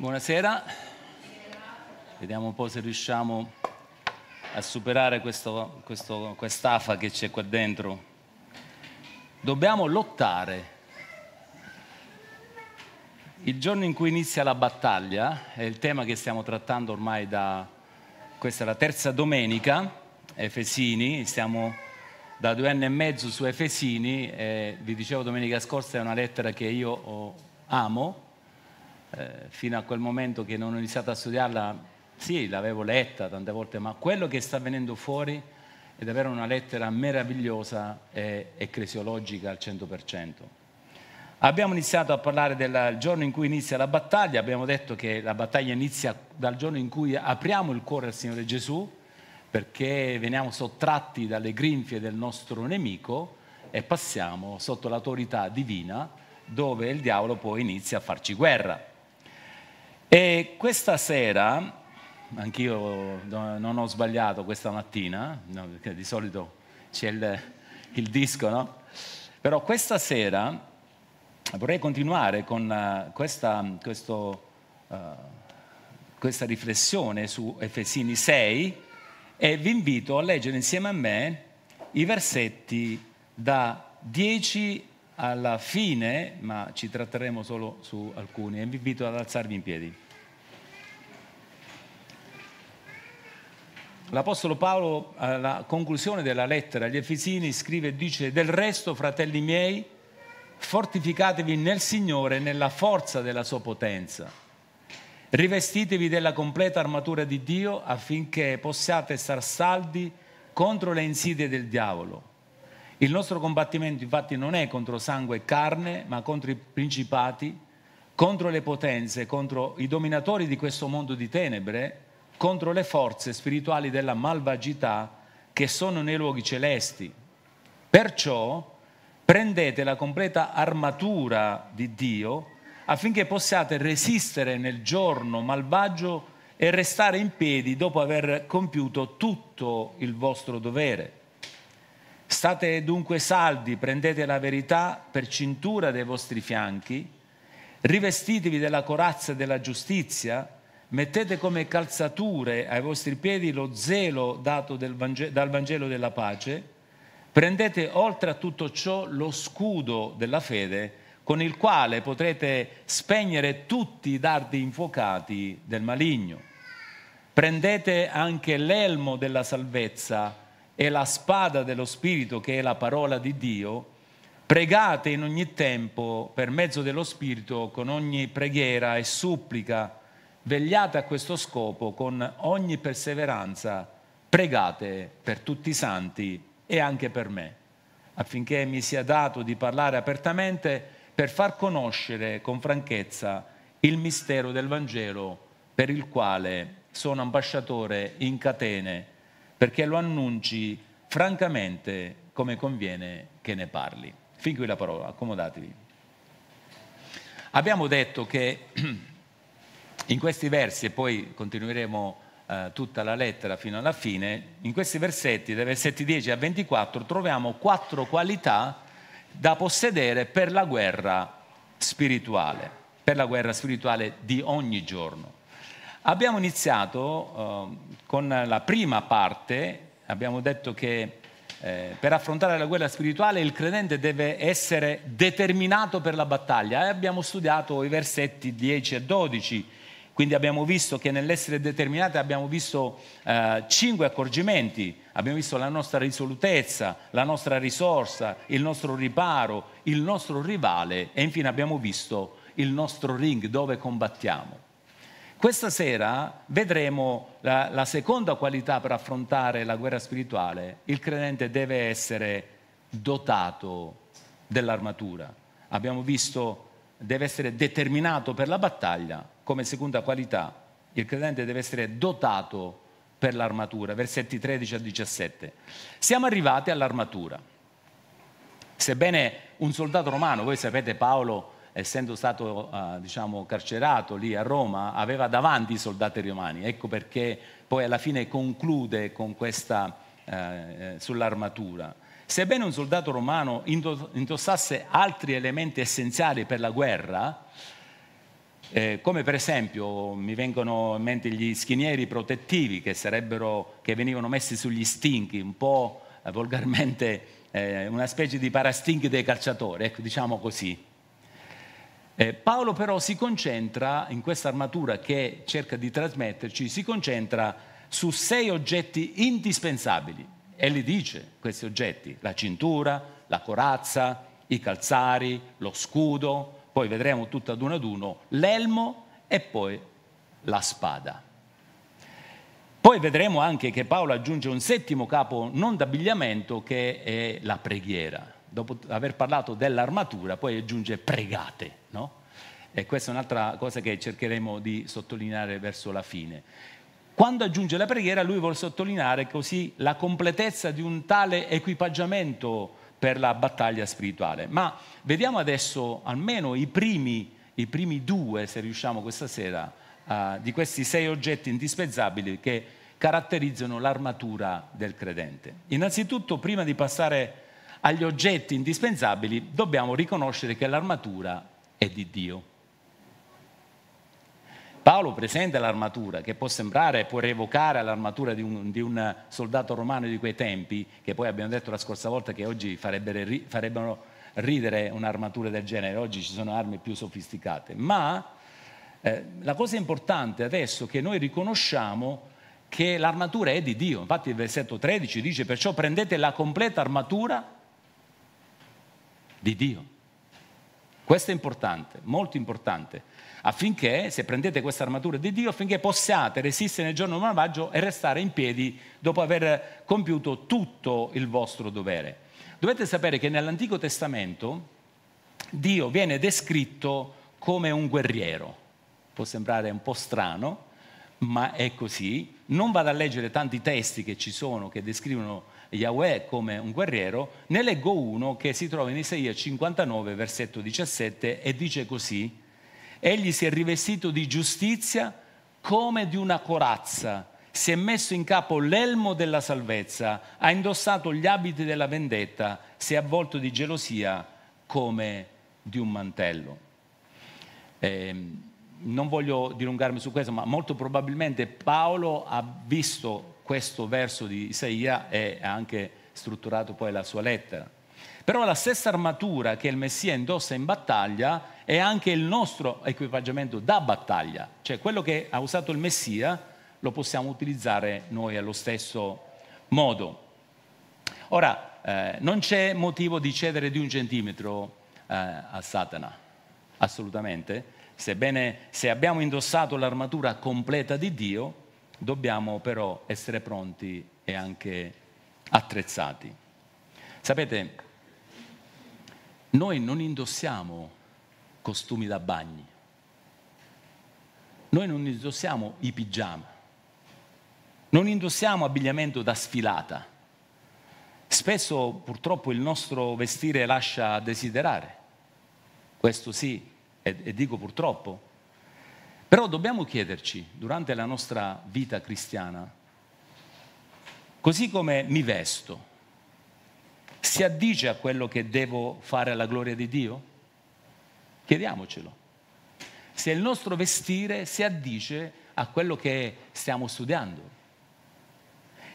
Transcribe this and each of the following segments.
Buonasera, vediamo un po' se riusciamo a superare questo, questo, quest'afa che c'è qua dentro. Dobbiamo lottare. Il giorno in cui inizia la battaglia è il tema che stiamo trattando ormai da questa è la terza domenica, Efesini, siamo da due anni e mezzo su Efesini e vi dicevo domenica scorsa è una lettera che io amo eh, fino a quel momento che non ho iniziato a studiarla, sì, l'avevo letta tante volte, ma quello che sta venendo fuori è davvero una lettera meravigliosa e ecclesiologica al 100%. Abbiamo iniziato a parlare del giorno in cui inizia la battaglia, abbiamo detto che la battaglia inizia dal giorno in cui apriamo il cuore al Signore Gesù, perché veniamo sottratti dalle grinfie del nostro nemico e passiamo sotto l'autorità divina dove il diavolo poi inizia a farci guerra. E questa sera, anch'io non ho sbagliato questa mattina, perché di solito c'è il, il disco, no? Però questa sera vorrei continuare con eh, questa, questo, uh, questa riflessione su Efesini 6 e vi invito a leggere insieme a me i versetti da 10 alla fine, ma ci tratteremo solo su alcuni e vi invito ad alzarvi in piedi. L'Apostolo Paolo alla conclusione della lettera agli Efesini scrive e dice del resto, fratelli miei, fortificatevi nel Signore e nella forza della sua potenza. Rivestitevi della completa armatura di Dio affinché possiate star saldi contro le insidie del diavolo il nostro combattimento infatti non è contro sangue e carne, ma contro i principati, contro le potenze, contro i dominatori di questo mondo di tenebre, contro le forze spirituali della malvagità che sono nei luoghi celesti. Perciò prendete la completa armatura di Dio affinché possiate resistere nel giorno malvagio e restare in piedi dopo aver compiuto tutto il vostro dovere. State dunque saldi, prendete la verità per cintura dei vostri fianchi, rivestitevi della corazza della giustizia, mettete come calzature ai vostri piedi lo zelo dato Vangelo, dal Vangelo della pace, prendete oltre a tutto ciò lo scudo della fede con il quale potrete spegnere tutti i dardi infuocati del maligno. Prendete anche l'elmo della salvezza e la spada dello Spirito, che è la parola di Dio, pregate in ogni tempo per mezzo dello Spirito con ogni preghiera e supplica, vegliate a questo scopo con ogni perseveranza, pregate per tutti i santi e anche per me, affinché mi sia dato di parlare apertamente per far conoscere con franchezza il mistero del Vangelo per il quale sono ambasciatore in catene perché lo annunci francamente come conviene che ne parli. Fin qui la parola, accomodatevi. Abbiamo detto che in questi versi, e poi continueremo eh, tutta la lettera fino alla fine, in questi versetti, dai versetti 10 a 24, troviamo quattro qualità da possedere per la guerra spirituale, per la guerra spirituale di ogni giorno. Abbiamo iniziato... Eh, con la prima parte abbiamo detto che eh, per affrontare la guerra spirituale il credente deve essere determinato per la battaglia e abbiamo studiato i versetti 10 e 12. Quindi abbiamo visto che nell'essere determinati abbiamo visto eh, cinque accorgimenti, abbiamo visto la nostra risolutezza, la nostra risorsa, il nostro riparo, il nostro rivale e infine abbiamo visto il nostro ring dove combattiamo. Questa sera vedremo la, la, seconda qualità per affrontare la guerra spirituale. Il credente deve essere dotato dell'armatura. Abbiamo visto, deve essere determinato per la battaglia come seconda qualità. Il credente deve essere dotato per l'armatura, versetti 13 a 17. Siamo arrivati all'armatura. Sebbene un soldato romano, voi sapete Paolo essendo stato eh, diciamo, carcerato lì a Roma, aveva davanti i soldati romani. Ecco perché poi alla fine conclude con questa eh, eh sull'armatura. Sebbene un soldato romano indossasse altri elementi essenziali per la guerra, eh, come per esempio mi vengono in mente gli schinieri protettivi che, che venivano messi sugli stinchi, un po' eh, volgarmente eh, una specie di parastinchi dei calciatori, ecco, diciamo così. Eh, Paolo però si concentra, in questa armatura che cerca di trasmetterci, si concentra su sei oggetti indispensabili e li dice questi oggetti, la cintura, la corazza, i calzari, lo scudo, poi vedremo tutto ad uno ad uno, l'elmo e poi la spada. Poi vedremo anche che Paolo aggiunge un settimo capo non d'abbigliamento che è la preghiera. Dopo aver parlato dell'armatura, poi aggiunge pregate no? E questa è un'altra cosa che cercheremo di sottolineare verso la fine. Quando aggiunge la preghiera, lui vuole sottolineare così la completezza di un tale equipaggiamento per la battaglia spirituale. Ma vediamo adesso almeno i primi, i primi due, se riusciamo questa sera, uh, di questi sei oggetti indispensabili che caratterizzano l'armatura del credente. Innanzitutto, prima di passare agli oggetti indispensabili, dobbiamo riconoscere che l'armatura è di Dio. Paolo presenta l'armatura che può sembrare, può revocare l'armatura di un, di un, soldato romano di quei tempi, che poi abbiamo detto la scorsa volta che oggi farebbero, farebbero ridere un'armatura del genere, oggi ci sono armi più sofisticate, ma eh, la cosa importante adesso è che noi riconosciamo che l'armatura è di Dio, infatti il versetto 13 dice perciò prendete la completa armatura di Dio questo è importante, molto importante, affinché, se prendete questa armatura di Dio, affinché possiate resistere nel giorno malvagio e restare in piedi dopo aver compiuto tutto il vostro dovere. Dovete sapere che nell'Antico Testamento Dio viene descritto come un guerriero. Può sembrare un po' strano, ma è così. Non vado a leggere tanti testi che ci sono che descrivono Yahweh come un guerriero, ne leggo uno che si trova in Isaia 59, versetto 17, e dice così, egli si è rivestito di giustizia come di una corazza, si è messo in capo l'elmo della salvezza, ha indossato gli abiti della vendetta, si è avvolto di gelosia come di un mantello. Eh, non voglio dilungarmi su questo, ma molto probabilmente Paolo ha visto questo verso di Isaia è anche strutturato poi la sua lettera. Però la stessa armatura che il Messia indossa in battaglia è anche il nostro equipaggiamento da battaglia, cioè quello che ha usato il Messia lo possiamo utilizzare noi allo stesso modo. Ora, eh, non c'è motivo di cedere di un centimetro eh, a Satana, assolutamente. Sebbene se abbiamo indossato l'armatura completa di Dio, Dobbiamo però essere pronti e anche attrezzati. Sapete, noi non indossiamo costumi da bagni, noi non indossiamo i pigiama, non indossiamo abbigliamento da sfilata. Spesso purtroppo il nostro vestire lascia a desiderare, questo sì, e, e dico purtroppo, però dobbiamo chiederci, durante la nostra vita cristiana, così come mi vesto, si addice a quello che devo fare alla gloria di Dio? Chiediamocelo. Se il nostro vestire si addice a quello che stiamo studiando.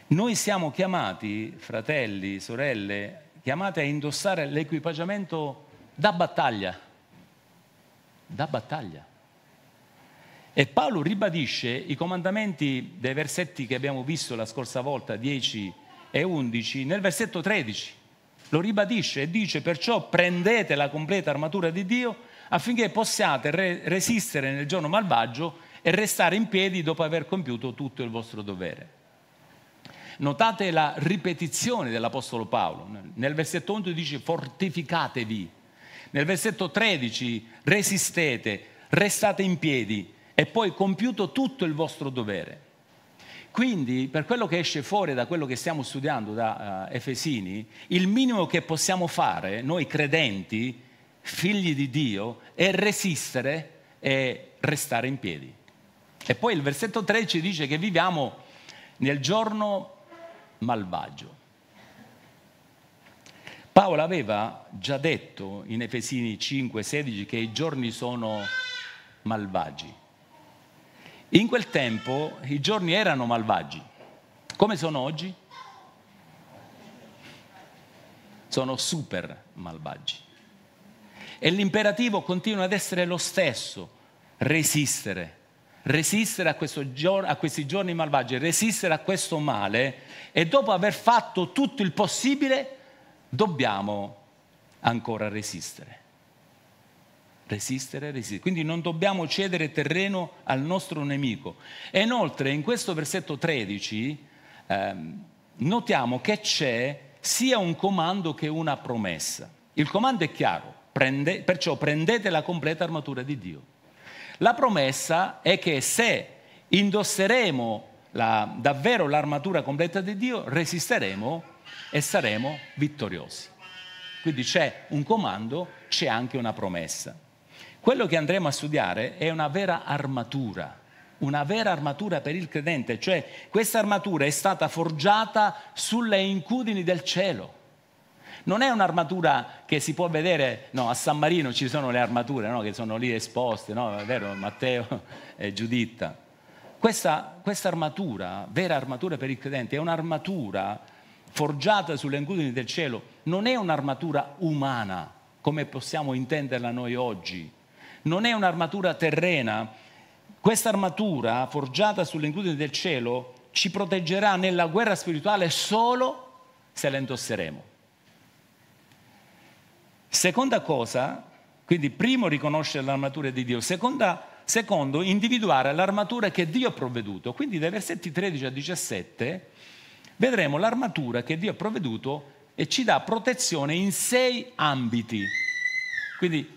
Noi siamo chiamati, fratelli, sorelle, chiamate a indossare l'equipaggiamento da battaglia. Da battaglia. E Paolo ribadisce i comandamenti dei versetti che abbiamo visto la scorsa volta, 10 e 11, nel versetto 13. Lo ribadisce e dice perciò prendete la completa armatura di Dio affinché possiate re- resistere nel giorno malvagio e restare in piedi dopo aver compiuto tutto il vostro dovere. Notate la ripetizione dell'Apostolo Paolo. Nel versetto 11 dice fortificatevi, nel versetto 13 resistete, restate in piedi, e poi compiuto tutto il vostro dovere. Quindi, per quello che esce fuori da quello che stiamo studiando da uh, Efesini, il minimo che possiamo fare, noi credenti, figli di Dio, è resistere e restare in piedi. E poi il versetto 13 dice che viviamo nel giorno malvagio. Paolo aveva già detto in Efesini 5, 16 che i giorni sono malvagi. In quel tempo i giorni erano malvagi. Come sono oggi? Sono super malvagi. E l'imperativo continua ad essere lo stesso, resistere, resistere a, giorno, a, questi giorni malvagi, resistere a questo male e dopo aver fatto tutto il possibile dobbiamo ancora resistere. Resistere, resistere. Quindi non dobbiamo cedere terreno al nostro nemico. E inoltre in questo versetto 13 ehm, notiamo che c'è sia un comando che una promessa. Il comando è chiaro, prende, perciò prendete la completa armatura di Dio. La promessa è che se indosseremo la, davvero l'armatura completa di Dio, resisteremo e saremo vittoriosi. Quindi c'è un comando, c'è anche una promessa. Quello che andremo a studiare è una vera armatura, una vera armatura per il credente, cioè questa armatura è stata forgiata sulle incudini del cielo. Non è un'armatura che si può vedere, no, a San Marino ci sono le armature no, che sono lì esposte, no, è vero Matteo e Giuditta. Questa, questa armatura, vera armatura per il credente, è un'armatura forgiata sulle incudini del cielo, non è un'armatura umana come possiamo intenderla noi oggi, non è un'armatura terrena. Questa armatura forgiata sull'incudine del cielo ci proteggerà nella guerra spirituale solo se la indosseremo. Seconda cosa, quindi primo riconoscere l'armatura di Dio, seconda Secondo, individuare l'armatura che Dio ha provveduto. Quindi dai versetti 13 a 17 vedremo l'armatura che Dio ha provveduto e ci dà protezione in sei ambiti. Quindi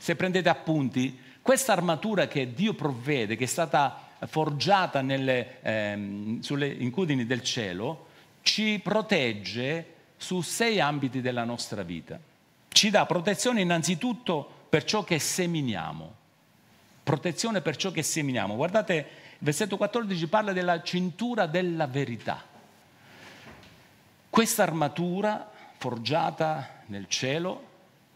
se prendete appunti, questa armatura che Dio provvede, che è stata forgiata nelle, ehm, sulle incudini del cielo, ci protegge su sei ambiti della nostra vita. Ci dà protezione innanzitutto per ciò che seminiamo. Protezione per ciò che seminiamo. Guardate, il versetto 14 parla della cintura della verità. Questa armatura forgiata nel cielo,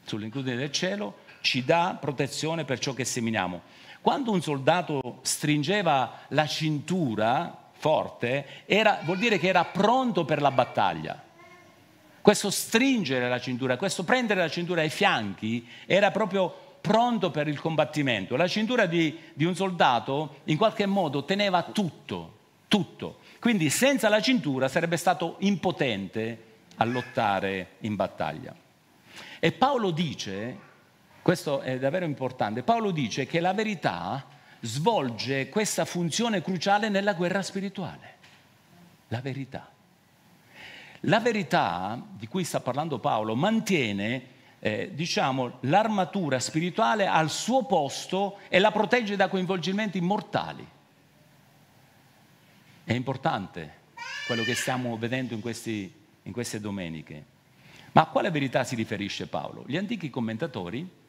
sull'incudine del cielo, ci dà protezione per ciò che seminiamo. Quando un soldato stringeva la cintura forte, era, vuol dire che era pronto per la battaglia. Questo stringere la cintura, questo prendere la cintura ai fianchi, era proprio pronto per il combattimento. La cintura di, di un soldato in qualche modo teneva tutto, tutto. Quindi senza la cintura sarebbe stato impotente a lottare in battaglia. E Paolo dice questo è davvero importante. Paolo dice che la verità svolge questa funzione cruciale nella guerra spirituale. La verità. La verità di cui sta parlando Paolo mantiene eh, diciamo, l'armatura spirituale al suo posto e la protegge da coinvolgimenti mortali. È importante quello che stiamo vedendo in, questi, in queste domeniche. Ma a quale verità si riferisce Paolo? Gli antichi commentatori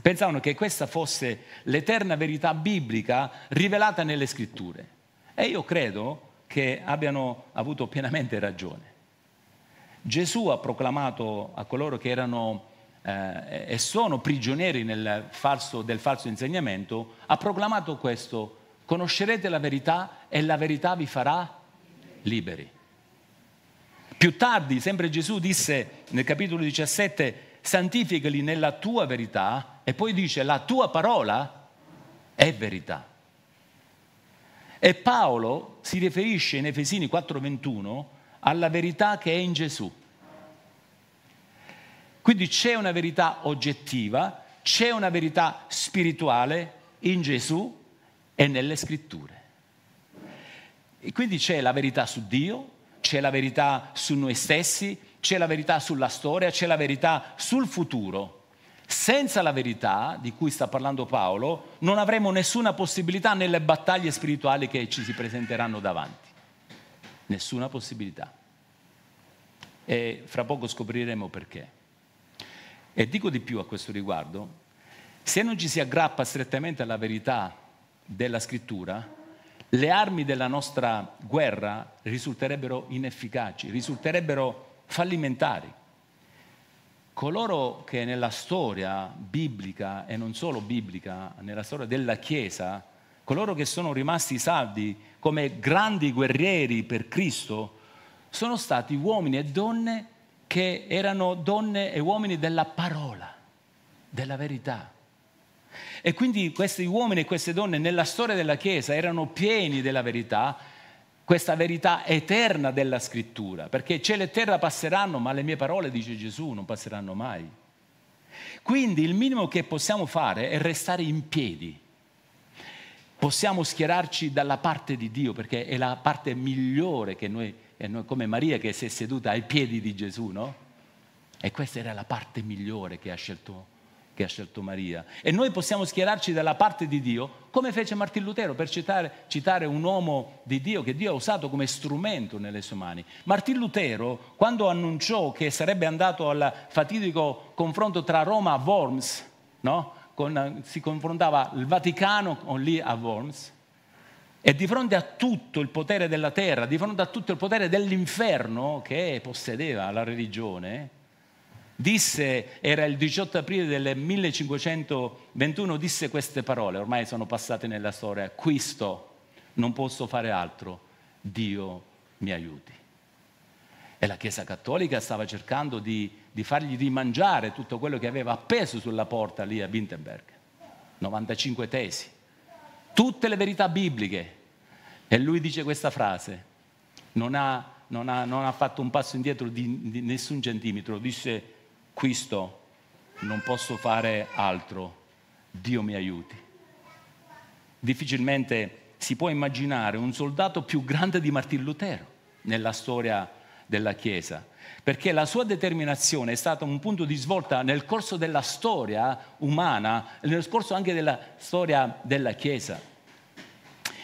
Pensavano che questa fosse l'eterna verità biblica rivelata nelle scritture. E io credo che abbiano avuto pienamente ragione. Gesù ha proclamato a coloro che erano eh, e sono prigionieri falso, del falso insegnamento, ha proclamato questo, conoscerete la verità e la verità vi farà liberi. Più tardi, sempre Gesù disse nel capitolo 17, santificali nella tua verità e poi dice la tua parola è verità. E Paolo si riferisce in Efesini 4:21 alla verità che è in Gesù. Quindi c'è una verità oggettiva, c'è una verità spirituale in Gesù e nelle scritture. E quindi c'è la verità su Dio, c'è la verità su noi stessi, c'è la verità sulla storia, c'è la verità sul futuro. Senza la verità di cui sta parlando Paolo, non avremo nessuna possibilità nelle battaglie spirituali che ci si presenteranno davanti. Nessuna possibilità. E fra poco scopriremo perché. E dico di più a questo riguardo, se non ci si aggrappa strettamente alla verità della scrittura, le armi della nostra guerra risulterebbero inefficaci, risulterebbero fallimentari coloro che nella storia biblica e non solo biblica, nella storia della Chiesa, coloro che sono rimasti saldi come grandi guerrieri per Cristo, sono stati uomini e donne che erano donne e uomini della parola, della verità. E quindi questi uomini e queste donne nella storia della Chiesa erano pieni della verità questa verità eterna della scrittura, perché cielo e terra passeranno, ma le mie parole, dice Gesù, non passeranno mai. Quindi il minimo che possiamo fare è restare in piedi. Possiamo schierarci dalla parte di Dio perché è la parte migliore che noi, noi come Maria che si è seduta ai piedi di Gesù, no? E questa era la parte migliore che ha scelto che ha scelto Maria. E noi possiamo schierarci dalla parte di Dio, come fece Martin Lutero, per citare, citare un uomo di Dio che Dio ha usato come strumento nelle sue mani. Martin Lutero, quando annunciò che sarebbe andato al fatidico confronto tra Roma e Worms, no? Con, si confrontava il Vaticano con lì a Worms, e di fronte a tutto il potere della terra, di fronte a tutto il potere dell'inferno che possedeva la religione, disse, era il 18 aprile del 1521, disse queste parole, ormai sono passate nella storia, qui sto, non posso fare altro, Dio mi aiuti. E la Chiesa Cattolica stava cercando di, di fargli rimangiare tutto quello che aveva appeso sulla porta lì a Wittenberg, 95 tesi, tutte le verità bibliche. E lui dice questa frase, non ha non ha, non ha, fatto un passo indietro di, di nessun centimetro, disse questo non posso fare altro, Dio mi aiuti. Difficilmente si può immaginare un soldato più grande di Martin Lutero nella storia della Chiesa, perché la sua determinazione è stata un punto di svolta nel corso della storia umana, nel corso anche della storia della Chiesa.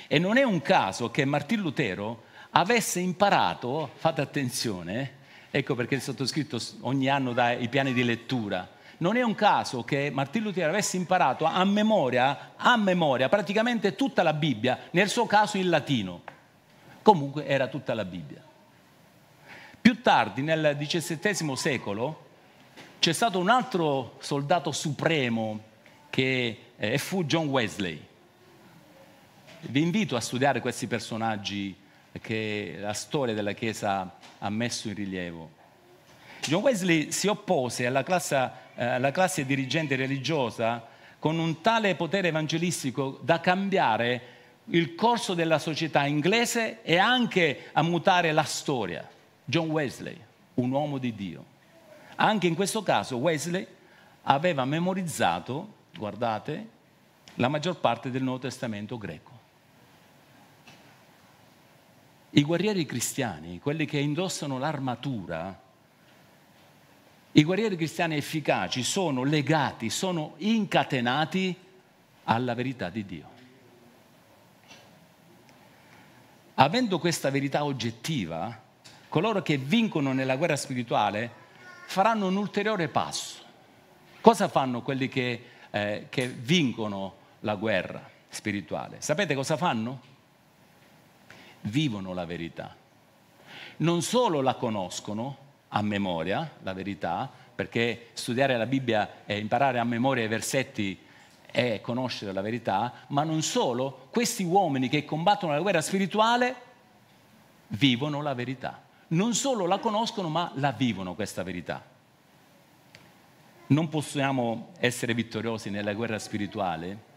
E non è un caso che Martin Lutero avesse imparato, fate attenzione, Ecco perché il sottoscritto ogni anno dà i piani di lettura. Non è un caso che Martin Lutero avesse imparato a memoria, a memoria, praticamente tutta la Bibbia, nel suo caso il latino. Comunque era tutta la Bibbia. Più tardi, nel XVII secolo, c'è stato un altro soldato supremo che eh, fu John Wesley. Vi invito a studiare questi personaggi che la storia della Chiesa ha messo in rilievo. John Wesley si oppose alla classe, eh, alla classe dirigente religiosa con un tale potere evangelistico da cambiare il corso della società inglese e anche a mutare la storia. John Wesley, un uomo di Dio. Anche in questo caso Wesley aveva memorizzato, guardate, la maggior parte del Nuovo Testamento greco. I guerrieri cristiani, quelli che indossano l'armatura, i guerrieri cristiani efficaci sono legati, sono incatenati alla verità di Dio. Avendo questa verità oggettiva, coloro che vincono nella guerra spirituale faranno un ulteriore passo. Cosa fanno quelli che, eh, che vincono la guerra spirituale? Sapete cosa fanno? vivono la verità. Non solo la conoscono a memoria, la verità, perché studiare la Bibbia e imparare a memoria i versetti è conoscere la verità, ma non solo, questi uomini che combattono la guerra spirituale vivono la verità. Non solo la conoscono, ma la vivono questa verità. Non possiamo essere vittoriosi nella guerra spirituale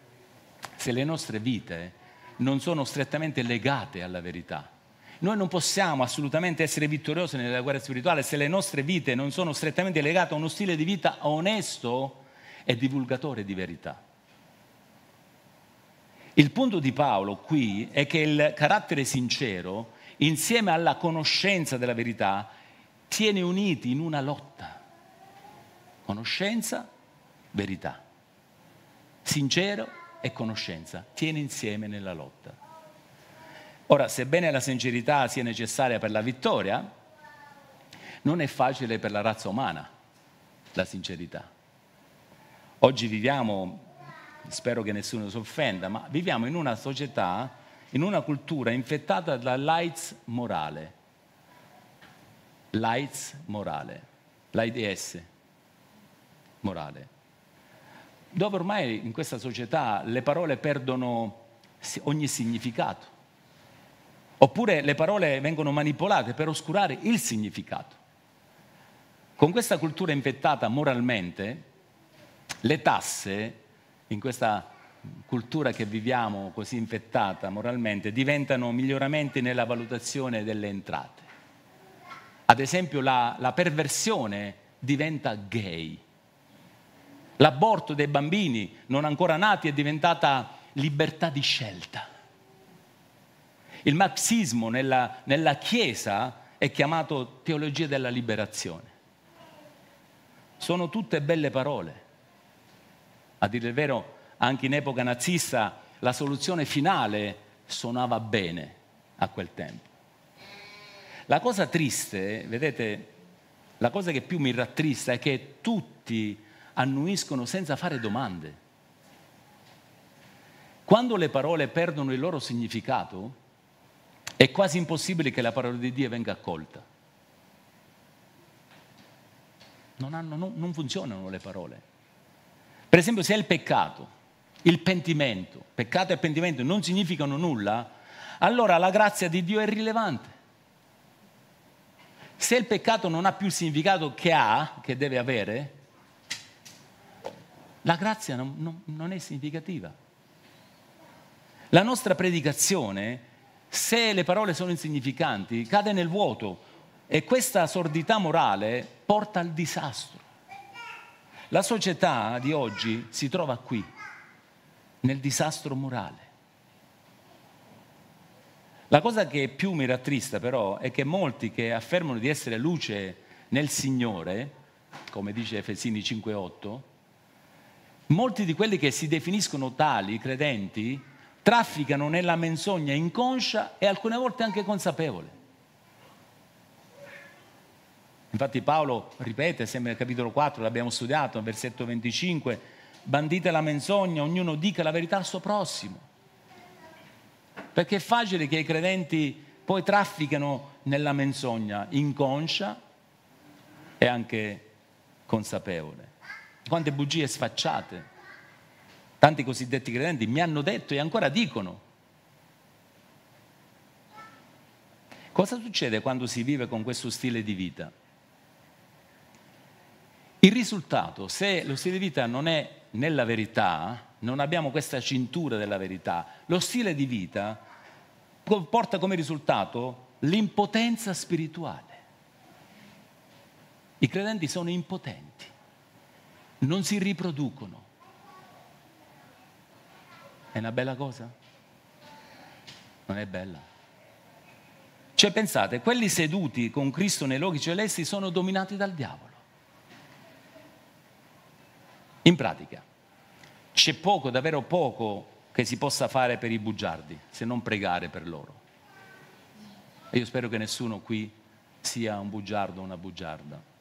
se le nostre vite non sono strettamente legate alla verità. Noi non possiamo assolutamente essere vittoriosi nella guerra spirituale se le nostre vite non sono strettamente legate a uno stile di vita onesto e divulgatore di verità. Il punto di Paolo qui è che il carattere sincero, insieme alla conoscenza della verità, tiene uniti in una lotta. Conoscenza, verità. Sincero, e conoscenza, tiene insieme nella lotta. Ora, sebbene la sincerità sia necessaria per la vittoria, non è facile per la razza umana la sincerità. Oggi viviamo, spero che nessuno si offenda, ma viviamo in una società, in una cultura infettata dall'AIDS morale. L'AIDS morale, l'AIDS morale dove ormai in questa società le parole perdono ogni significato, oppure le parole vengono manipolate per oscurare il significato. Con questa cultura infettata moralmente, le tasse, in questa cultura che viviamo così infettata moralmente, diventano miglioramenti nella valutazione delle entrate. Ad esempio la, la perversione diventa gay L'aborto dei bambini non ancora nati è diventata libertà di scelta. Il marxismo nella, nella Chiesa è chiamato teologia della liberazione. Sono tutte belle parole. A dire il vero, anche in epoca nazista la soluzione finale suonava bene a quel tempo. La cosa triste, vedete, la cosa che più mi rattrista è che tutti annuiscono senza fare domande. Quando le parole perdono il loro significato, è quasi impossibile che la parola di Dio venga accolta. Non, hanno, non, non funzionano le parole. Per esempio, se è il peccato, il pentimento, peccato e pentimento non significano nulla, allora la grazia di Dio è irrilevante. Se il peccato non ha più il significato che ha, che deve avere, la grazia non, non, non è significativa. La nostra predicazione, se le parole sono insignificanti, cade nel vuoto e questa sordità morale porta al disastro. La società di oggi si trova qui, nel disastro morale. La cosa che più mi rattrista però è che molti che affermano di essere luce nel Signore, come dice Efesini 5.8, molti di quelli che si definiscono tali, credenti, trafficano nella menzogna inconscia e alcune volte anche consapevole. Infatti Paolo ripete, sempre nel capitolo 4, l'abbiamo studiato, versetto 25, bandite la menzogna, ognuno dica la verità al suo prossimo. Perché è facile che i credenti poi trafficano nella menzogna inconscia e anche consapevole quante bugie sfacciate. Tanti cosiddetti credenti mi hanno detto e ancora dicono. Cosa succede quando si vive con questo stile di vita? Il risultato, se lo stile di vita non è nella verità, non abbiamo questa cintura della verità, lo stile di vita porta come risultato l'impotenza spirituale. I credenti sono impotenti non si riproducono. È una bella cosa? Non è bella. Cioè pensate, quelli seduti con Cristo nei luoghi celesti sono dominati dal diavolo. In pratica, c'è poco, davvero poco, che si possa fare per i bugiardi, se non pregare per loro. E io spero che nessuno qui sia un bugiardo o una bugiarda.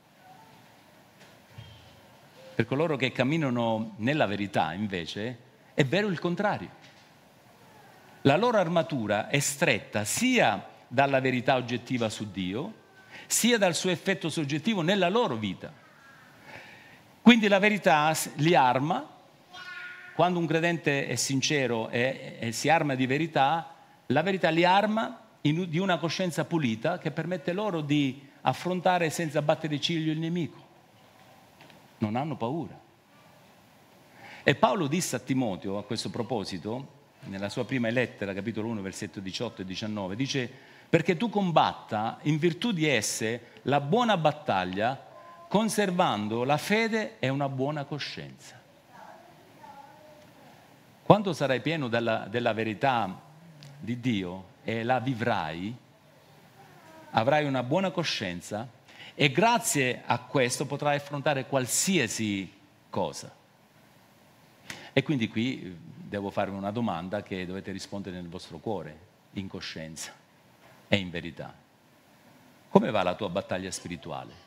Per coloro che camminano nella verità, invece, è vero il contrario. La loro armatura è stretta sia dalla verità oggettiva su Dio, sia dal suo effetto soggettivo nella loro vita. Quindi la verità li arma, quando un credente è sincero e, e si arma di verità, la verità li arma in, di una coscienza pulita che permette loro di affrontare senza battere ciglio il nemico non hanno paura. E Paolo disse a Timoteo a questo proposito, nella sua prima lettera, capitolo 1, versetto 18 e 19, dice perché tu combatta in virtù di esse la buona battaglia, conservando la fede e una buona coscienza. Quando sarai pieno della, della verità di Dio e la vivrai, avrai una buona coscienza e grazie a questo potrai affrontare qualsiasi cosa. E quindi qui eh, devo farvi una domanda che dovete rispondere nel vostro cuore, in coscienza e in verità. Come va la tua battaglia spirituale?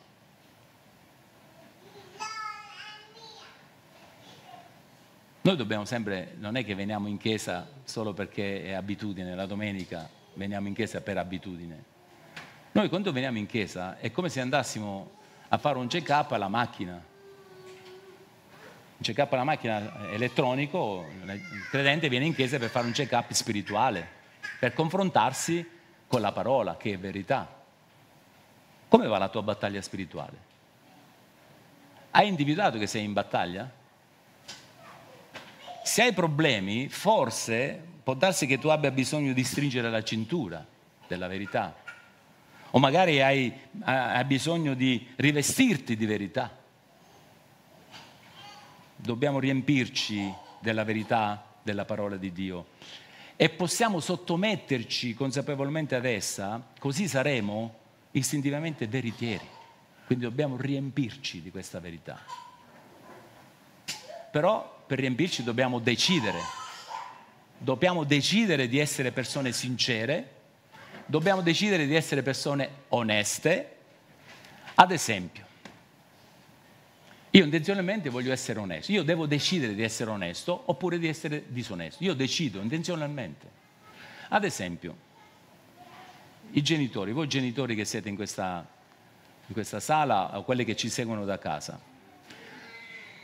Noi dobbiamo sempre, non è che veniamo in chiesa solo perché è abitudine, la domenica veniamo in chiesa per abitudine, noi quando veniamo in chiesa è come se andassimo a fare un check-up alla macchina. Un check-up alla macchina elettronico, il credente viene in chiesa per fare un check-up spirituale, per confrontarsi con la parola che è verità. Come va la tua battaglia spirituale? Hai individuato che sei in battaglia? Se hai problemi, forse può darsi che tu abbia bisogno di stringere la cintura della verità, o magari hai, hai bisogno di rivestirti di verità. Dobbiamo riempirci della verità della parola di Dio e possiamo sottometterci consapevolmente ad essa, così saremo istintivamente veritieri. Quindi dobbiamo riempirci di questa verità. Però per riempirci dobbiamo decidere. Dobbiamo decidere di essere persone sincere dobbiamo decidere di essere persone oneste. Ad esempio, io intenzionalmente voglio essere onesto, io devo decidere di essere onesto oppure di essere disonesto, io decido intenzionalmente. Ad esempio, i genitori, voi genitori che siete in questa, in questa sala o quelli che ci seguono da casa,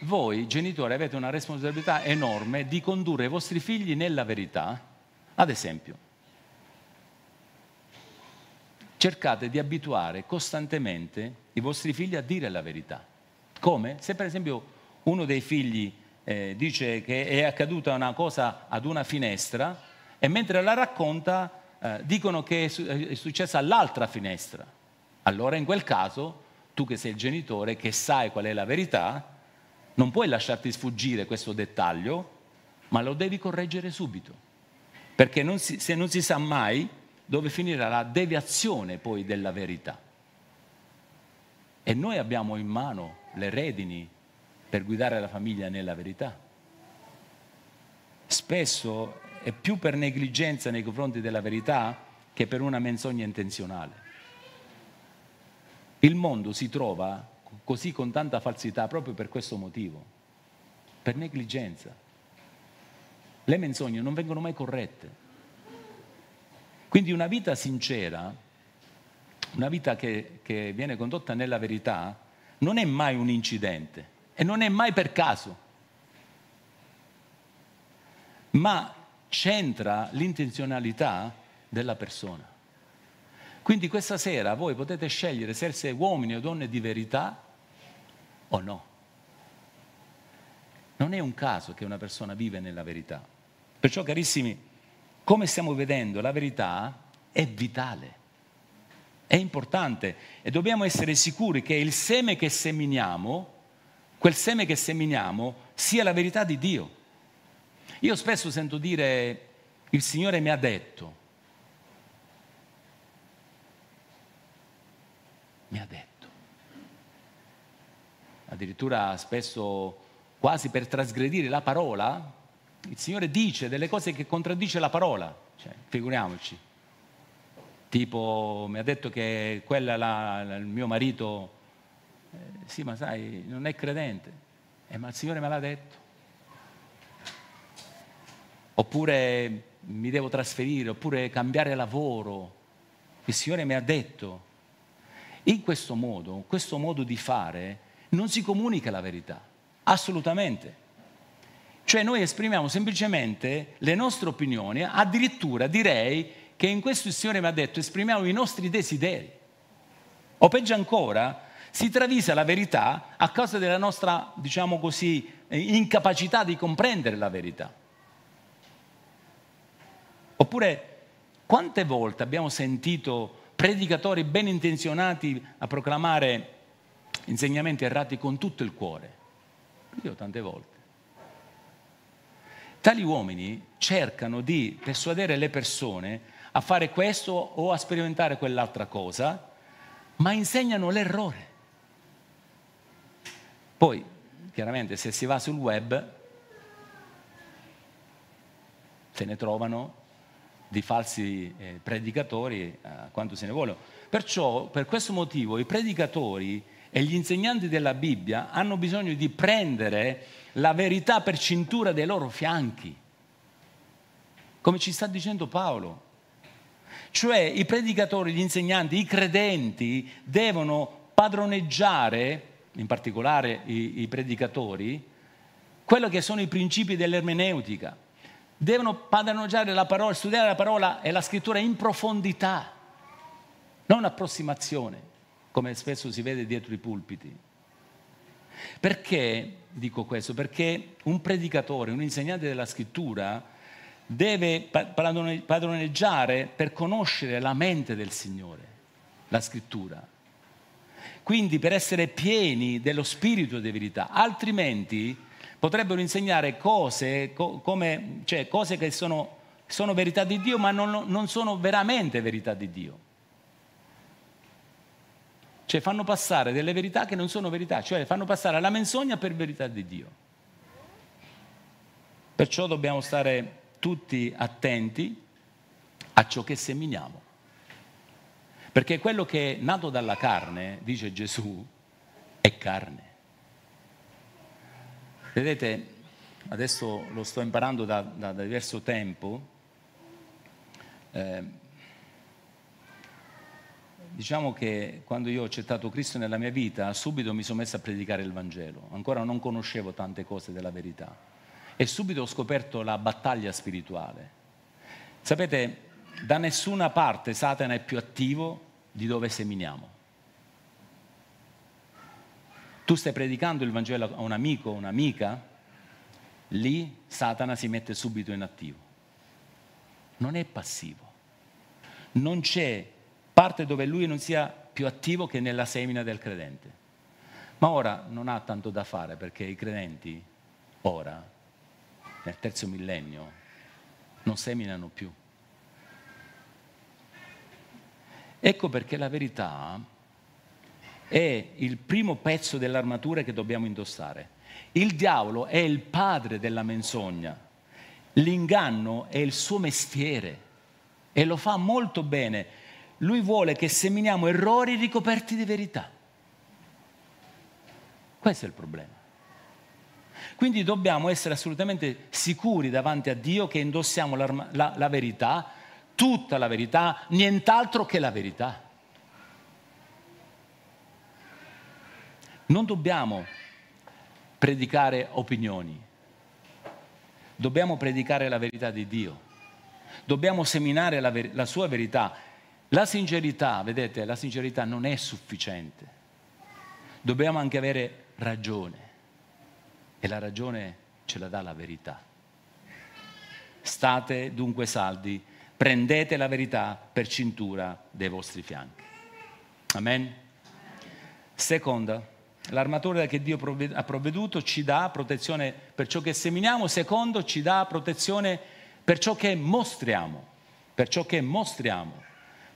voi genitori avete una responsabilità enorme di condurre i vostri figli nella verità. Ad esempio, cercate di abituare costantemente i vostri figli a dire la verità. Come? Se per esempio uno dei figli eh, dice che è accaduta una cosa ad una finestra e mentre la racconta eh, dicono che è, su- è successa all'altra finestra, allora in quel caso tu che sei il genitore, che sai qual è la verità, non puoi lasciarti sfuggire questo dettaglio, ma lo devi correggere subito. Perché non si, se non si sa mai, dove finirà la deviazione poi della verità. E noi abbiamo in mano le redini per guidare la famiglia nella verità. Spesso è più per negligenza nei confronti della verità che per una menzogna intenzionale. Il mondo si trova così con tanta falsità proprio per questo motivo, per negligenza. Le menzogne non vengono mai corrette. Quindi una vita sincera, una vita che, che viene condotta nella verità, non è mai un incidente e non è mai per caso, ma c'entra l'intenzionalità della persona. Quindi questa sera voi potete scegliere se siete uomini o donne di verità o no. Non è un caso che una persona vive nella verità. Perciò carissimi, come stiamo vedendo, la verità è vitale, è importante e dobbiamo essere sicuri che il seme che seminiamo, quel seme che seminiamo, sia la verità di Dio. Io spesso sento dire, il Signore mi ha detto, mi ha detto. Addirittura spesso quasi per trasgredire la parola, il Signore dice delle cose che contraddice la parola, cioè, figuriamoci. Tipo, mi ha detto che quella, la, la, il mio marito, eh, sì, ma sai, non è credente, eh, ma il Signore me l'ha detto. Oppure mi devo trasferire, oppure cambiare lavoro, il Signore mi ha detto. In questo modo, questo modo di fare, non si comunica la verità, assolutamente. Cioè noi esprimiamo semplicemente le nostre opinioni, addirittura direi che in questo il Signore mi ha detto esprimiamo i nostri desideri. O peggio ancora, si travisa la verità a causa della nostra, diciamo così, eh, incapacità di comprendere la verità. Oppure quante volte abbiamo sentito predicatori ben intenzionati a proclamare insegnamenti errati con tutto il cuore? Io tante volte. Tali uomini cercano di persuadere le persone a fare questo o a sperimentare quell'altra cosa, ma insegnano l'errore. Poi, chiaramente, se si va sul web, se ne trovano di falsi eh, predicatori eh, quanto se ne vuole. Perciò, per questo motivo, i predicatori e gli insegnanti della Bibbia hanno bisogno di prendere la verità per cintura dei loro fianchi, come ci sta dicendo Paolo. Cioè i predicatori, gli insegnanti, i credenti devono padroneggiare, in particolare i, i predicatori, quello che sono i principi dell'ermeneutica. Devono padroneggiare la parola, studiare la parola e la scrittura in profondità, non approssimazione, come spesso si vede dietro i pulpiti. Perché dico questo? Perché un predicatore, un insegnante della scrittura deve padroneggiare per conoscere la mente del Signore, la scrittura. Quindi per essere pieni dello spirito di verità, altrimenti potrebbero insegnare cose, co- come, cioè, cose che sono, sono, verità di Dio ma non, non sono veramente verità di Dio. Cioè fanno passare delle verità che non sono verità, cioè fanno passare la menzogna per verità di Dio. Perciò dobbiamo stare tutti attenti a ciò che seminiamo. Perché quello che è nato dalla carne, dice Gesù, è carne. Vedete, adesso lo sto imparando da, da diverso tempo. Eh, Diciamo che quando io ho accettato Cristo nella mia vita, subito mi sono messo a predicare il Vangelo, ancora non conoscevo tante cose della verità e subito ho scoperto la battaglia spirituale. Sapete, da nessuna parte Satana è più attivo di dove seminiamo. Tu stai predicando il Vangelo a un amico, o un'amica, lì Satana si mette subito in attivo. Non è passivo. Non c'è parte dove lui non sia più attivo che nella semina del credente. Ma ora non ha tanto da fare perché i credenti, ora, nel terzo millennio, non seminano più. Ecco perché la verità è il primo pezzo dell'armatura che dobbiamo indossare. Il diavolo è il padre della menzogna, l'inganno è il suo mestiere e lo fa molto bene lui vuole che seminiamo errori ricoperti di verità. Questo è il problema. Quindi dobbiamo essere assolutamente sicuri davanti a Dio che indossiamo la, la, la verità, tutta la verità, nient'altro che la verità. Non dobbiamo predicare opinioni, dobbiamo predicare la verità di Dio, dobbiamo seminare la, ver- la sua verità la sincerità, vedete, la sincerità non è sufficiente. Dobbiamo anche avere ragione e la ragione ce la dà la verità. State dunque saldi, prendete la verità per cintura dei vostri fianchi. Amen. Seconda, l'armatura che Dio ha provveduto ci dà protezione per ciò che seminiamo, secondo ci dà protezione per ciò che mostriamo, per ciò che mostriamo.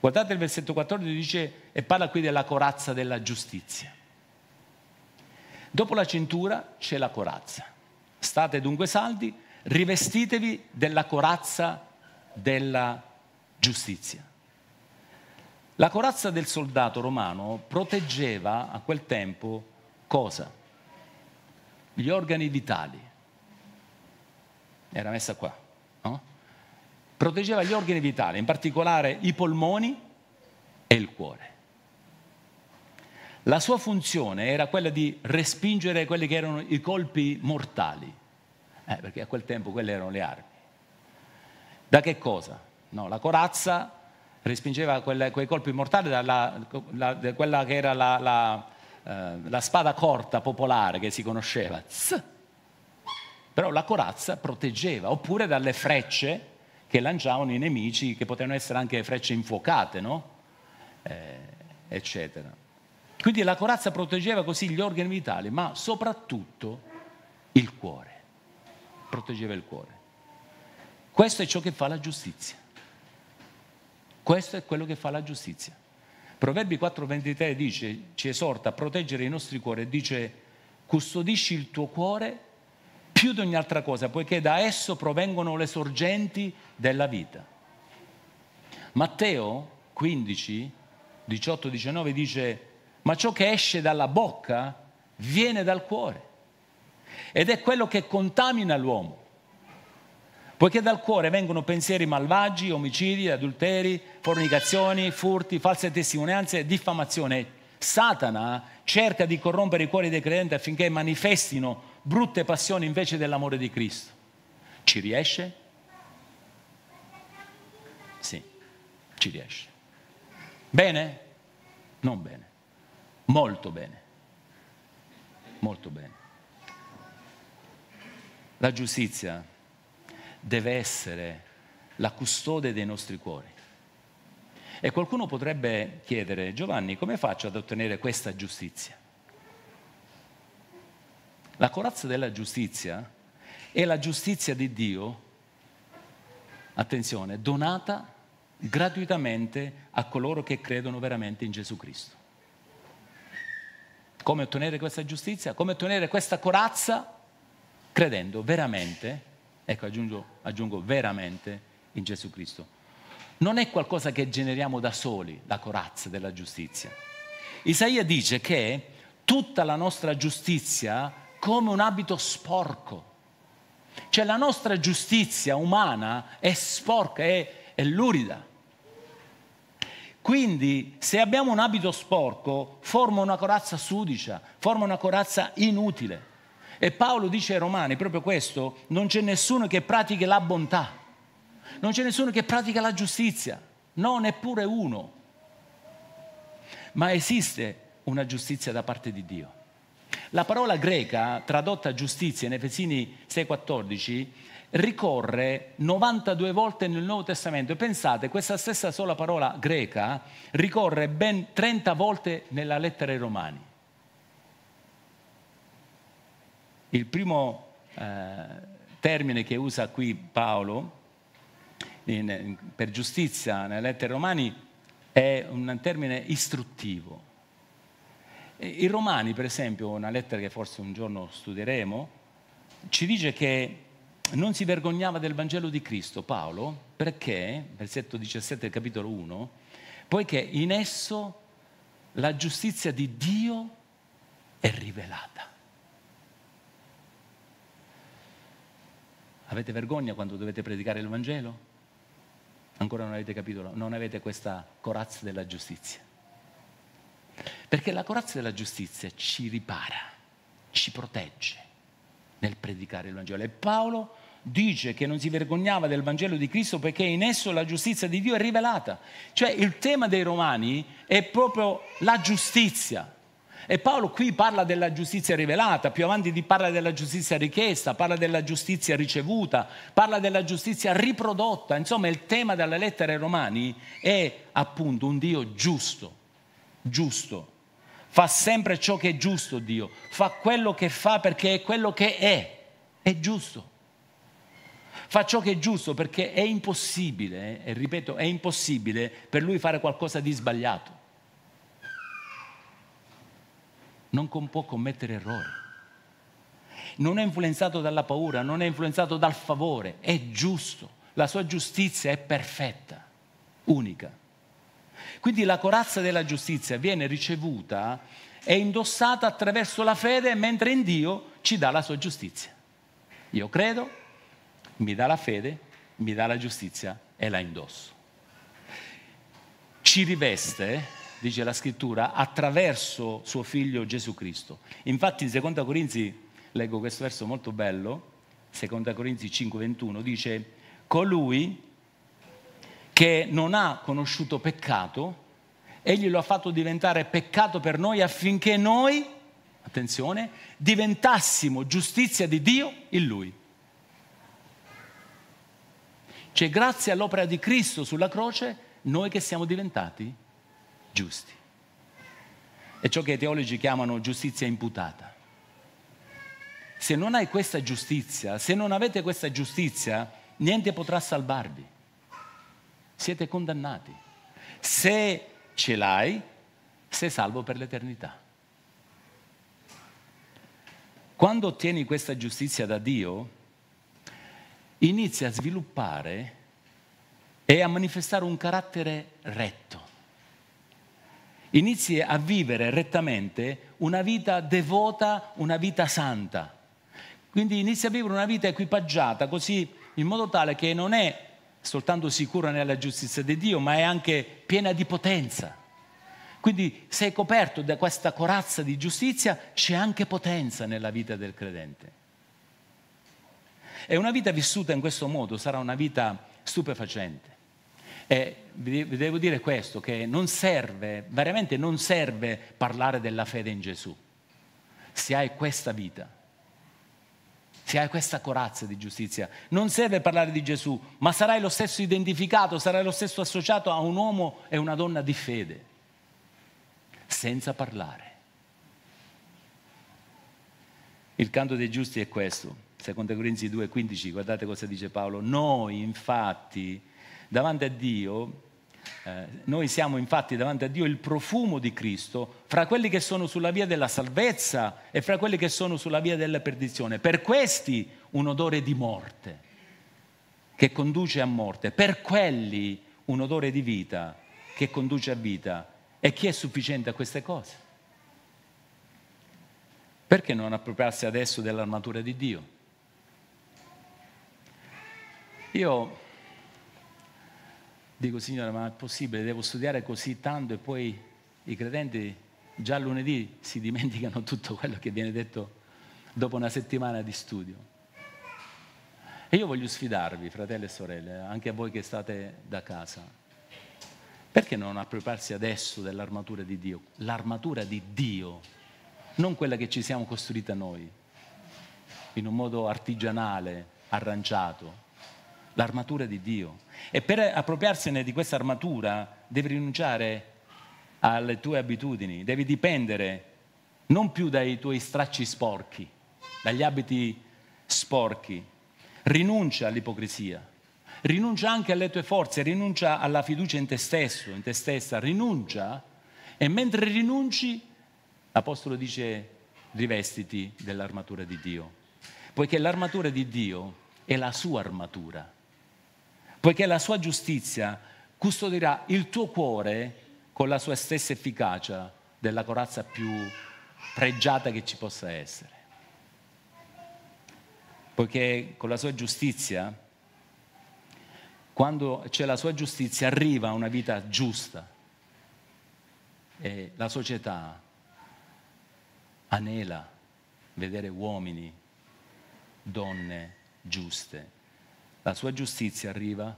Guardate il versetto 14 dice e parla qui della corazza della giustizia. Dopo la cintura c'è la corazza. State dunque saldi, rivestitevi della corazza della giustizia. La corazza del soldato romano proteggeva a quel tempo cosa? Gli organi vitali. Era messa qua proteggeva gli organi vitali, in particolare i polmoni e il cuore. La sua funzione era quella di respingere quelli che erano i colpi mortali, eh, perché a quel tempo quelle erano le armi. Da che cosa? No, la corazza respingeva quelle, quei colpi mortali dalla la, da quella che era la, la, eh, la, spada corta popolare che si conosceva. Tss. Però la corazza proteggeva, oppure dalle frecce che lanciavano i nemici, che potevano essere anche frecce infuocate, no? eh, eccetera. Quindi la corazza proteggeva così gli organi vitali, ma soprattutto il cuore. Proteggeva il cuore. Questo è ciò che fa la giustizia. Questo è quello che fa la giustizia. Proverbi 4:23 dice, ci esorta a proteggere i nostri cuori dice, custodisci il tuo cuore più di ogni altra cosa, poiché da esso provengono le sorgenti della vita. Matteo 15, 18, 19 dice, ma ciò che esce dalla bocca viene dal cuore ed è quello che contamina l'uomo, poiché dal cuore vengono pensieri malvagi, omicidi, adulteri, fornicazioni, furti, false testimonianze, diffamazione. Satana cerca di corrompere i cuori dei credenti affinché manifestino brutte passioni invece dell'amore di Cristo. Ci riesce? Sì, ci riesce. Bene? Non bene. Molto bene. Molto bene. La giustizia deve essere la custode dei nostri cuori. E qualcuno potrebbe chiedere, Giovanni, come faccio ad ottenere questa giustizia? La corazza della giustizia è la giustizia di Dio, attenzione, donata gratuitamente a coloro che credono veramente in Gesù Cristo. Come ottenere questa giustizia? Come ottenere questa corazza? Credendo veramente, ecco aggiungo, aggiungo veramente in Gesù Cristo. Non è qualcosa che generiamo da soli, la corazza della giustizia. Isaia dice che tutta la nostra giustizia come un abito sporco. Cioè la nostra giustizia umana è sporca, è, è lurida. Quindi se abbiamo un abito sporco forma una corazza sudicia, forma una corazza inutile. E Paolo dice ai Romani proprio questo, non c'è nessuno che pratichi la bontà, non c'è nessuno che pratica la giustizia, no, neppure uno. Ma esiste una giustizia da parte di Dio. La parola greca, tradotta giustizia in Efesini 6,14, ricorre 92 volte nel Nuovo Testamento. E pensate, questa stessa sola parola greca ricorre ben 30 volte nella lettera ai Romani. Il primo eh, termine che usa qui Paolo in, in, per giustizia nelle lettere Romani è un termine istruttivo i Romani, per esempio, una lettera che forse un giorno studieremo, ci dice che non si vergognava del Vangelo di Cristo, Paolo, perché, versetto 17 del capitolo 1, poiché in esso la giustizia di Dio è rivelata. Avete vergogna quando dovete predicare il Vangelo? Ancora non avete capito, non avete questa corazza della giustizia. Perché la corazza della giustizia ci ripara, ci protegge nel predicare il Vangelo. E Paolo dice che non si vergognava del Vangelo di Cristo perché in esso la giustizia di Dio è rivelata. Cioè il tema dei Romani è proprio la giustizia. E Paolo qui parla della giustizia rivelata, più avanti parla della giustizia richiesta, parla della giustizia ricevuta, parla della giustizia riprodotta. Insomma, il tema della lettera ai Romani è appunto un Dio giusto giusto. Fa sempre ciò che è giusto Dio, fa quello che fa perché è quello che è, è giusto. Fa ciò che è giusto perché è impossibile, eh, e ripeto, è impossibile per lui fare qualcosa di sbagliato. Non può commettere errori. Non è influenzato dalla paura, non è influenzato dal favore, è giusto. La sua giustizia è perfetta, unica. Quindi la corazza della giustizia viene ricevuta e indossata attraverso la fede mentre in Dio ci dà la sua giustizia. Io credo, mi dà la fede, mi dà la giustizia e la indosso. Ci riveste dice la scrittura, attraverso suo figlio Gesù Cristo. Infatti in Seconda Corinzi, leggo questo verso molto bello, Seconda Corinzi 5:21, dice, colui che non ha conosciuto peccato, egli lo ha fatto diventare peccato per noi affinché noi, attenzione, diventassimo giustizia di Dio in lui. Cioè grazie all'opera di Cristo sulla croce noi che siamo diventati giusti. È ciò che i teologi chiamano giustizia imputata. Se non hai questa giustizia, se non avete questa giustizia, niente potrà salvarvi siete condannati. Se ce l'hai, sei salvo per l'eternità. Quando ottieni questa giustizia da Dio, inizi a sviluppare e a manifestare un carattere retto. Inizi a vivere rettamente una vita devota, una vita santa. Quindi inizi a vivere una vita equipaggiata così in modo tale che non è soltanto sicura nella giustizia di Dio, ma è anche piena di potenza. Quindi sei coperto da questa corazza di giustizia, c'è anche potenza nella vita del credente. E una vita vissuta in questo modo sarà una vita stupefacente. E vi devo dire questo, che non serve, veramente non serve parlare della fede in Gesù, se hai questa vita se hai questa corazza di giustizia, non serve parlare di Gesù, ma sarai lo stesso identificato, sarai lo stesso associato a un uomo e una donna di fede, senza parlare. Il canto dei giusti è questo, 2 Corinzi 2,15, guardate cosa dice Paolo, noi infatti davanti a Dio eh, noi siamo infatti davanti a Dio il profumo di Cristo fra quelli che sono sulla via della salvezza e fra quelli che sono sulla via della perdizione. Per questi un odore di morte che conduce a morte, per quelli un odore di vita che conduce a vita. E chi è sufficiente a queste cose? Perché non appropriarsi adesso dell'armatura di Dio? Io dico Signore ma è possibile, devo studiare così tanto e poi i credenti già lunedì si dimenticano tutto quello che viene detto dopo una settimana di studio. E io voglio sfidarvi, fratelli e sorelle, anche a voi che state da casa, perché non appropriarsi adesso dell'armatura di Dio? L'armatura di Dio, non quella che ci siamo costruita noi, in un modo artigianale, arrangiato, l'armatura di Dio e per appropriarsene di questa armatura devi rinunciare alle tue abitudini, devi dipendere non più dai tuoi stracci sporchi, dagli abiti sporchi. Rinuncia all'ipocrisia, rinuncia anche alle tue forze, rinuncia alla fiducia in te stesso, in te stessa, rinuncia e mentre rinunci, l'Apostolo dice, rivestiti dell'armatura di Dio, poiché l'armatura di Dio è la sua armatura poiché la sua giustizia custodirà il tuo cuore con la sua stessa efficacia della corazza più pregiata che ci possa essere. Poiché con la sua giustizia, quando c'è la sua giustizia, arriva una vita giusta e la società anela vedere uomini, donne giuste la sua giustizia arriva,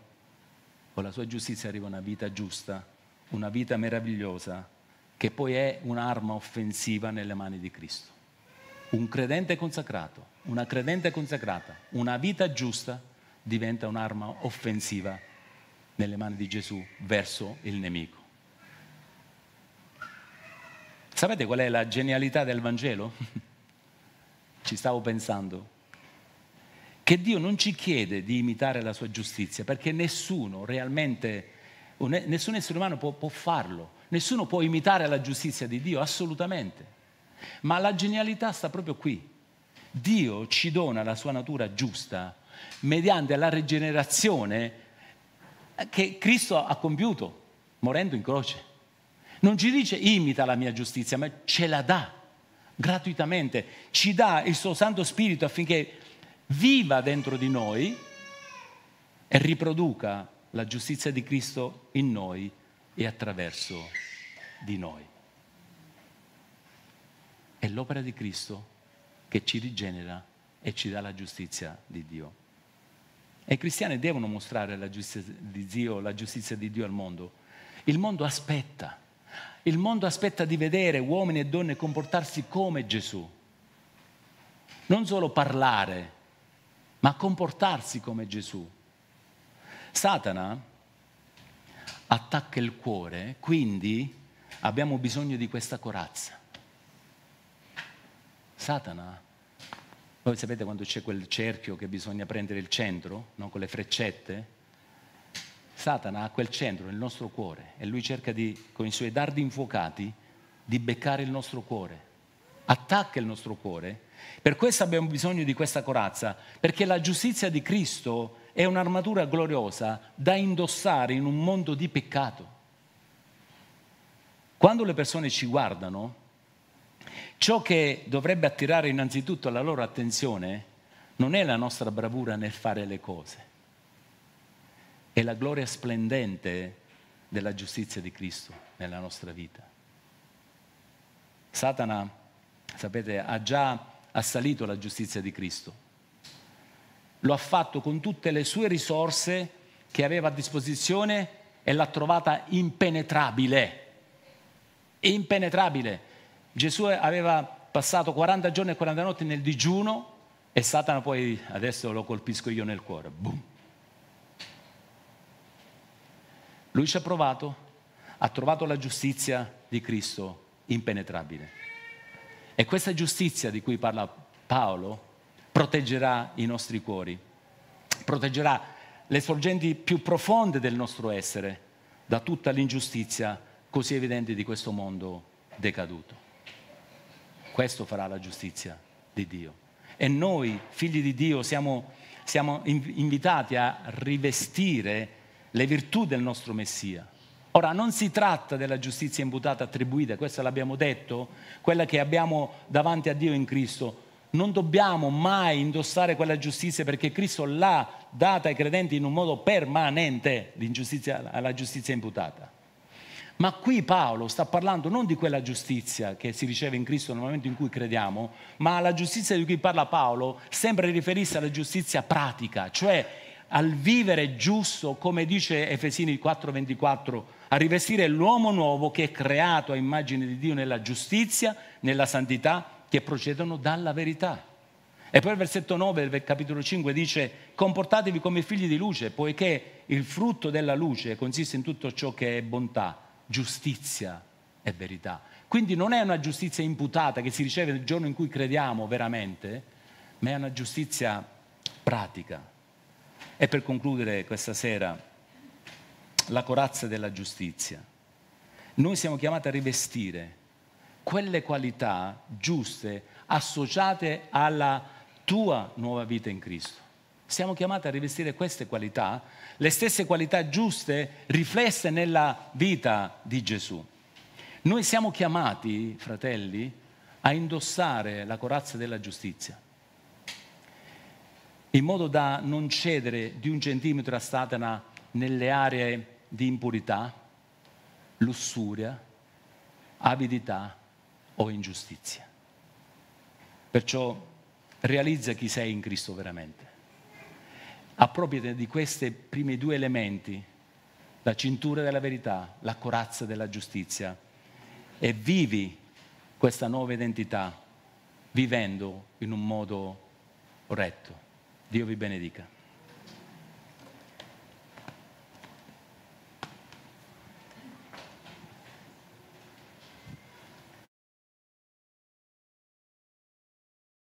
con la sua giustizia arriva una vita giusta, una vita meravigliosa, che poi è un'arma offensiva nelle mani di Cristo. Un credente consacrato, una credente consacrata, una vita giusta diventa un'arma offensiva nelle mani di Gesù verso il nemico. Sapete qual è la genialità del Vangelo? Ci stavo pensando che Dio non ci chiede di imitare la sua giustizia, perché nessuno realmente, nessun essere umano può, può farlo, nessuno può imitare la giustizia di Dio, assolutamente. Ma la genialità sta proprio qui. Dio ci dona la sua natura giusta mediante la rigenerazione che Cristo ha compiuto morendo in croce. Non ci dice imita la mia giustizia, ma ce la dà gratuitamente, ci dà il suo Santo Spirito affinché viva dentro di noi e riproduca la giustizia di Cristo in noi e attraverso di noi. È l'opera di Cristo che ci rigenera e ci dà la giustizia di Dio. E i cristiani devono mostrare la giustizia di Dio, la giustizia di Dio al mondo. Il mondo aspetta, il mondo aspetta di vedere uomini e donne comportarsi come Gesù, non solo parlare ma a comportarsi come Gesù. Satana attacca il cuore, quindi abbiamo bisogno di questa corazza. Satana, voi sapete quando c'è quel cerchio che bisogna prendere il centro, no? con le freccette? Satana ha quel centro nel nostro cuore e lui cerca di, con i suoi dardi infuocati di beccare il nostro cuore, attacca il nostro cuore per questo abbiamo bisogno di questa corazza, perché la giustizia di Cristo è un'armatura gloriosa da indossare in un mondo di peccato. Quando le persone ci guardano, ciò che dovrebbe attirare innanzitutto la loro attenzione non è la nostra bravura nel fare le cose, è la gloria splendente della giustizia di Cristo nella nostra vita. Satana, sapete, ha già assalito la giustizia di Cristo. Lo ha fatto con tutte le sue risorse che aveva a disposizione e l'ha trovata impenetrabile. Impenetrabile. Gesù aveva passato 40 giorni e 40 notti nel digiuno e Satana poi adesso lo colpisco io nel cuore. Boom. Lui ci ha provato, ha trovato la giustizia di Cristo impenetrabile. E questa giustizia di cui parla Paolo proteggerà i nostri cuori, proteggerà le sorgenti più profonde del nostro essere da tutta l'ingiustizia così evidente di questo mondo decaduto. Questo farà la giustizia di Dio. E noi, figli di Dio, siamo, siamo invitati a rivestire le virtù del nostro Messia Ora, non si tratta della giustizia imputata attribuita, questa l'abbiamo detto, quella che abbiamo davanti a Dio in Cristo. Non dobbiamo mai indossare quella giustizia perché Cristo l'ha data ai credenti in un modo permanente, alla giustizia imputata. Ma qui Paolo sta parlando non di quella giustizia che si riceve in Cristo nel momento in cui crediamo, ma la giustizia di cui parla Paolo sembra riferirsi alla giustizia pratica, cioè al vivere giusto, come dice Efesini 4:24 a rivestire l'uomo nuovo che è creato a immagine di Dio nella giustizia, nella santità che procedono dalla verità. E poi il versetto 9 del capitolo 5 dice, comportatevi come figli di luce, poiché il frutto della luce consiste in tutto ciò che è bontà, giustizia e verità. Quindi non è una giustizia imputata che si riceve nel giorno in cui crediamo veramente, ma è una giustizia pratica. E per concludere questa sera la corazza della giustizia. Noi siamo chiamati a rivestire quelle qualità giuste associate alla tua nuova vita in Cristo. Siamo chiamati a rivestire queste qualità, le stesse qualità giuste riflesse nella vita di Gesù. Noi siamo chiamati, fratelli, a indossare la corazza della giustizia, in modo da non cedere di un centimetro a Satana nelle aree di impurità, lussuria, avidità o ingiustizia. Perciò realizza chi sei in Cristo veramente. Appropriati di questi primi due elementi, la cintura della verità, la corazza della giustizia, e vivi questa nuova identità vivendo in un modo retto. Dio vi benedica.